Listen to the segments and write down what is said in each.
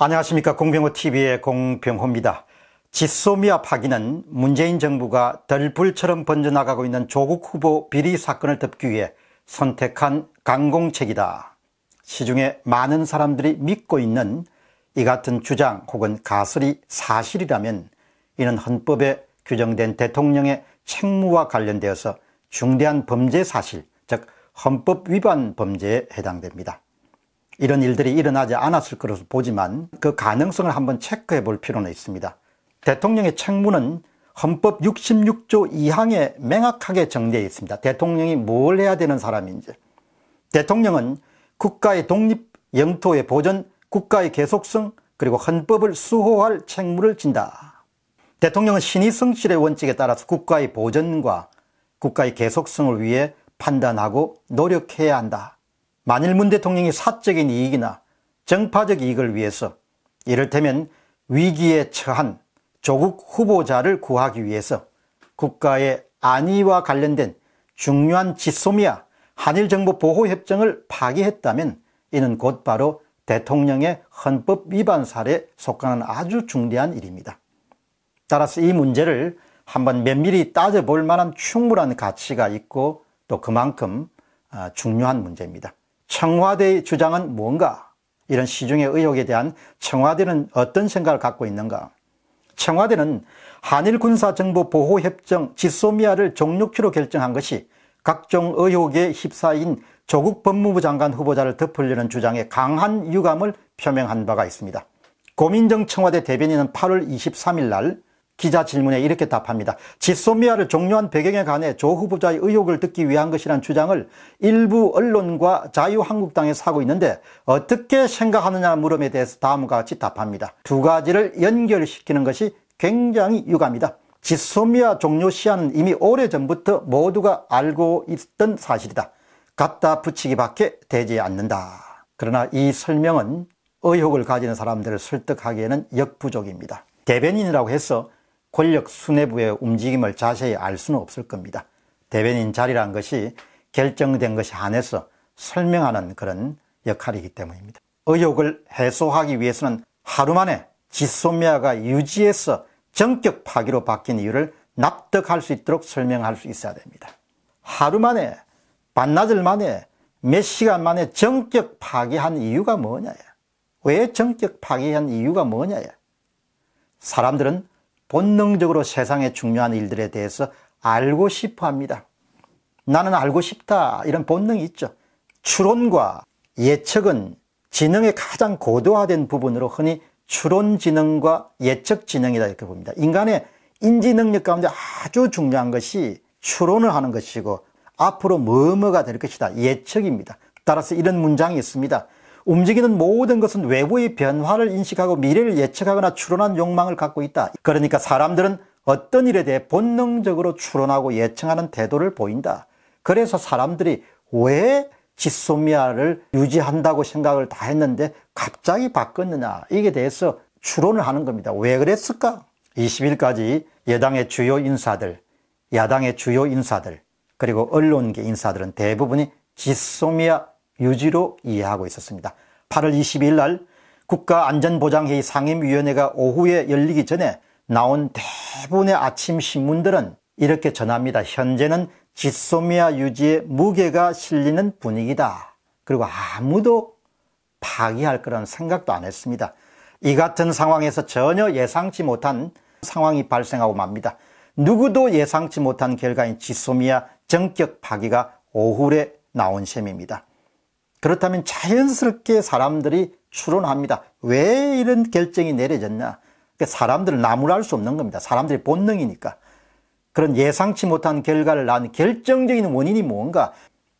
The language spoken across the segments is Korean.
안녕하십니까 공병호TV의 공병호입니다. 지소미아 파기는 문재인 정부가 덜불처럼 번져나가고 있는 조국 후보 비리 사건을 덮기 위해 선택한 강공책이다. 시중에 많은 사람들이 믿고 있는 이 같은 주장 혹은 가설이 사실이라면 이는 헌법에 규정된 대통령의 책무와 관련되어서 중대한 범죄 사실 즉 헌법 위반 범죄에 해당됩니다. 이런 일들이 일어나지 않았을 것으로 보지만 그 가능성을 한번 체크해 볼 필요는 있습니다. 대통령의 책무는 헌법 66조 2항에 명확하게 정리해 있습니다. 대통령이 뭘 해야 되는 사람인지. 대통령은 국가의 독립, 영토의 보전, 국가의 계속성, 그리고 헌법을 수호할 책무를 진다. 대통령은 신의 성실의 원칙에 따라서 국가의 보전과 국가의 계속성을 위해 판단하고 노력해야 한다. 만일 문 대통령이 사적인 이익이나 정파적 이익을 위해서 이를테면 위기에 처한 조국 후보자를 구하기 위해서 국가의 안위와 관련된 중요한 지소미아 한일정보보호협정을 파기했다면 이는 곧바로 대통령의 헌법 위반 사례에 속하는 아주 중대한 일입니다. 따라서 이 문제를 한번 면밀히 따져볼 만한 충분한 가치가 있고 또 그만큼 아, 중요한 문제입니다. 청와대의 주장은 뭔가? 이런 시중의 의혹에 대한 청와대는 어떤 생각을 갖고 있는가? 청와대는 한일 군사정보 보호협정 지소미아를 종료키로 결정한 것이 각종 의혹에 휩싸인 조국 법무부 장관 후보자를 덮으려는 주장에 강한 유감을 표명한 바가 있습니다. 고민정 청와대 대변인은 8월 23일 날 기자 질문에 이렇게 답합니다. 지소미아를 종료한 배경에 관해 조 후보자의 의혹을 듣기 위한 것이란 주장을 일부 언론과 자유한국당에 사고 있는데 어떻게 생각하느냐 물음에 대해서 다음과 같이 답합니다. 두 가지를 연결시키는 것이 굉장히 유감이다. 지소미아 종료 시한은 이미 오래전부터 모두가 알고 있던 사실이다. 갖다 붙이기밖에 되지 않는다. 그러나 이 설명은 의혹을 가지는 사람들을 설득하기에는 역부족입니다. 대변인이라고 해서 권력 수뇌부의 움직임을 자세히 알 수는 없을 겁니다. 대변인 자리란 것이 결정된 것이 안에서 설명하는 그런 역할이기 때문입니다. 의혹을 해소하기 위해서는 하루 만에 지소미아가 유지해서정격 파기로 바뀐 이유를 납득할 수 있도록 설명할 수 있어야 됩니다. 하루 만에 반나절 만에 몇 시간 만에 정격 파기한 이유가 뭐냐야. 왜정격 파기한 이유가 뭐냐야. 사람들은 본능적으로 세상에 중요한 일들에 대해서 알고 싶어 합니다. 나는 알고 싶다. 이런 본능이 있죠. 추론과 예측은 지능의 가장 고도화된 부분으로 흔히 추론 지능과 예측 지능이다 이렇게 봅니다. 인간의 인지 능력 가운데 아주 중요한 것이 추론을 하는 것이고 앞으로 뭐뭐가 될 것이다. 예측입니다. 따라서 이런 문장이 있습니다. 움직이는 모든 것은 외부의 변화를 인식하고 미래를 예측하거나 추론한 욕망을 갖고 있다. 그러니까 사람들은 어떤 일에 대해 본능적으로 추론하고 예측하는 태도를 보인다. 그래서 사람들이 왜 지소미아를 유지한다고 생각을 다 했는데 갑자기 바꿨느냐 이게 대해서 추론을 하는 겁니다. 왜 그랬을까? 20일까지 여당의 주요 인사들, 야당의 주요 인사들, 그리고 언론계 인사들은 대부분이 지소미아 유지로 이해하고 있었습니다. 8월 22일 날 국가안전보장회의 상임위원회가 오후에 열리기 전에 나온 대부분의 아침 신문들은 이렇게 전합니다. 현재는 지소미아 유지에 무게가 실리는 분위기다. 그리고 아무도 파기할 그런 생각도 안 했습니다. 이 같은 상황에서 전혀 예상치 못한 상황이 발생하고 맙니다. 누구도 예상치 못한 결과인 지소미아 정격 파기가 오후에 나온 셈입니다. 그렇다면 자연스럽게 사람들이 추론합니다. 왜 이런 결정이 내려졌냐? 그러니까 사람들을 나무랄 수 없는 겁니다. 사람들의 본능이니까. 그런 예상치 못한 결과를 낳은 결정적인 원인이 뭔가?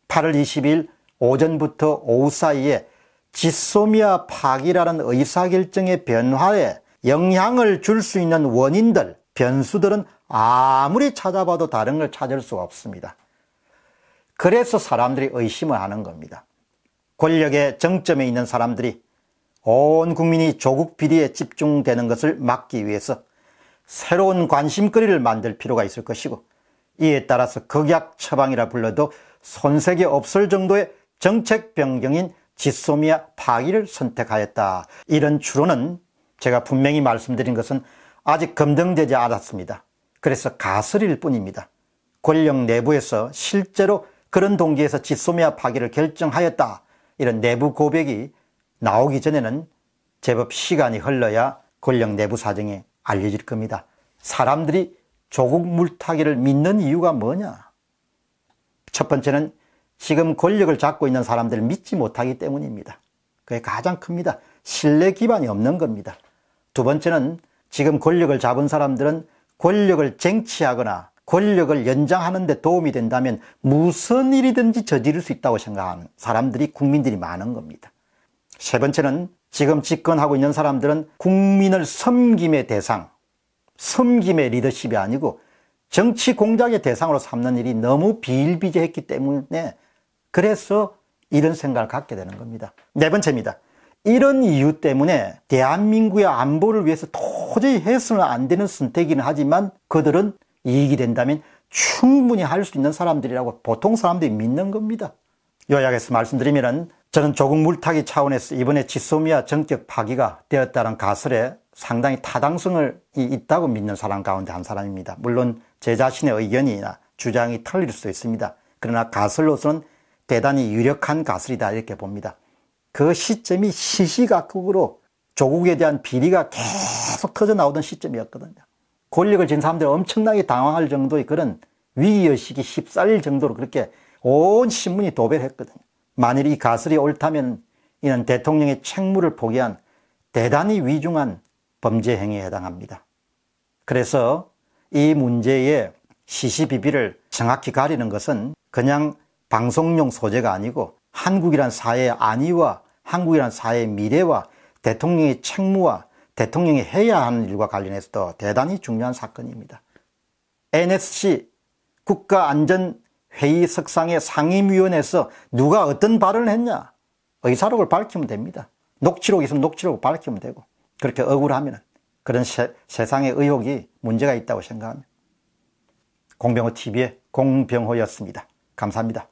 8월 20일 오전부터 오후 사이에 지소미아 파기라는 의사결정의 변화에 영향을 줄 수 있는 원인들, 변수들은 아무리 찾아봐도 다른 걸 찾을 수 없습니다. 그래서 사람들이 의심을 하는 겁니다. 권력의 정점에 있는 사람들이 온 국민이 조국 비리에 집중되는 것을 막기 위해서 새로운 관심거리를 만들 필요가 있을 것이고 이에 따라서 극약 처방이라 불러도 손색이 없을 정도의 정책 변경인 지소미아 파기를 선택하였다. 이런 추론은 제가 분명히 말씀드린 것은 아직 검증되지 않았습니다. 그래서 가설일 뿐입니다. 권력 내부에서 실제로 그런 동기에서 지소미아 파기를 결정하였다 이런 내부 고백이 나오기 전에는 제법 시간이 흘러야 권력 내부 사정에 알려질 겁니다. 사람들이 조국 물타기를 믿는 이유가 뭐냐? 첫 번째는 지금 권력을 잡고 있는 사람들을 믿지 못하기 때문입니다. 그게 가장 큽니다. 신뢰 기반이 없는 겁니다. 두 번째는 지금 권력을 잡은 사람들은 권력을 쟁취하거나 권력을 연장하는 데 도움이 된다면 무슨 일이든지 저지를 수 있다고 생각하는 사람들이 국민들이 많은 겁니다. 세 번째는 지금 집권하고 있는 사람들은 국민을 섬김의 대상, 섬김의 리더십이 아니고 정치 공작의 대상으로 삼는 일이 너무 비일비재했기 때문에 그래서 이런 생각을 갖게 되는 겁니다. 네 번째입니다. 이런 이유 때문에 대한민국의 안보를 위해서 도저히 해서는 안 되는 선택이긴 하지만 그들은 이익이 된다면 충분히 할 수 있는 사람들이라고 보통 사람들이 믿는 겁니다. 요약해서 말씀드리면 저는 조국 물타기 차원에서 이번에 지소미아 정격 파기가 되었다는 가설에 상당히 타당성을 있다고 믿는 사람 가운데 한 사람입니다. 물론 제 자신의 의견이나 주장이 틀릴 수도 있습니다. 그러나 가설로서는 대단히 유력한 가설이다 이렇게 봅니다. 그 시점이 시시각각으로 조국에 대한 비리가 계속 터져 나오던 시점이었거든요. 권력을 쥔 사람들이 엄청나게 당황할 정도의 그런 위기의식이 휩싸일 정도로 그렇게 온 신문이 도배를 했거든요. 만일 이 가설이 옳다면 이는 대통령의 책무를 포기한 대단히 위중한 범죄 행위에 해당합니다. 그래서 이 문제의 시시비비를 정확히 가리는 것은 그냥 방송용 소재가 아니고 한국이란 사회의 안위와 한국이란 사회의 미래와 대통령의 책무와 대통령이 해야 하는 일과 관련해서도 대단히 중요한 사건입니다. NSC 국가안전회의 석상의 상임위원회에서 누가 어떤 발언을 했냐 의사록을 밝히면 됩니다. 녹취록이 있으면 녹취록을 밝히면 되고 그렇게 억울하면 그런 세, 상의 의혹이 문제가 있다고 생각합니다. 공병호 TV의 공병호였습니다. 감사합니다.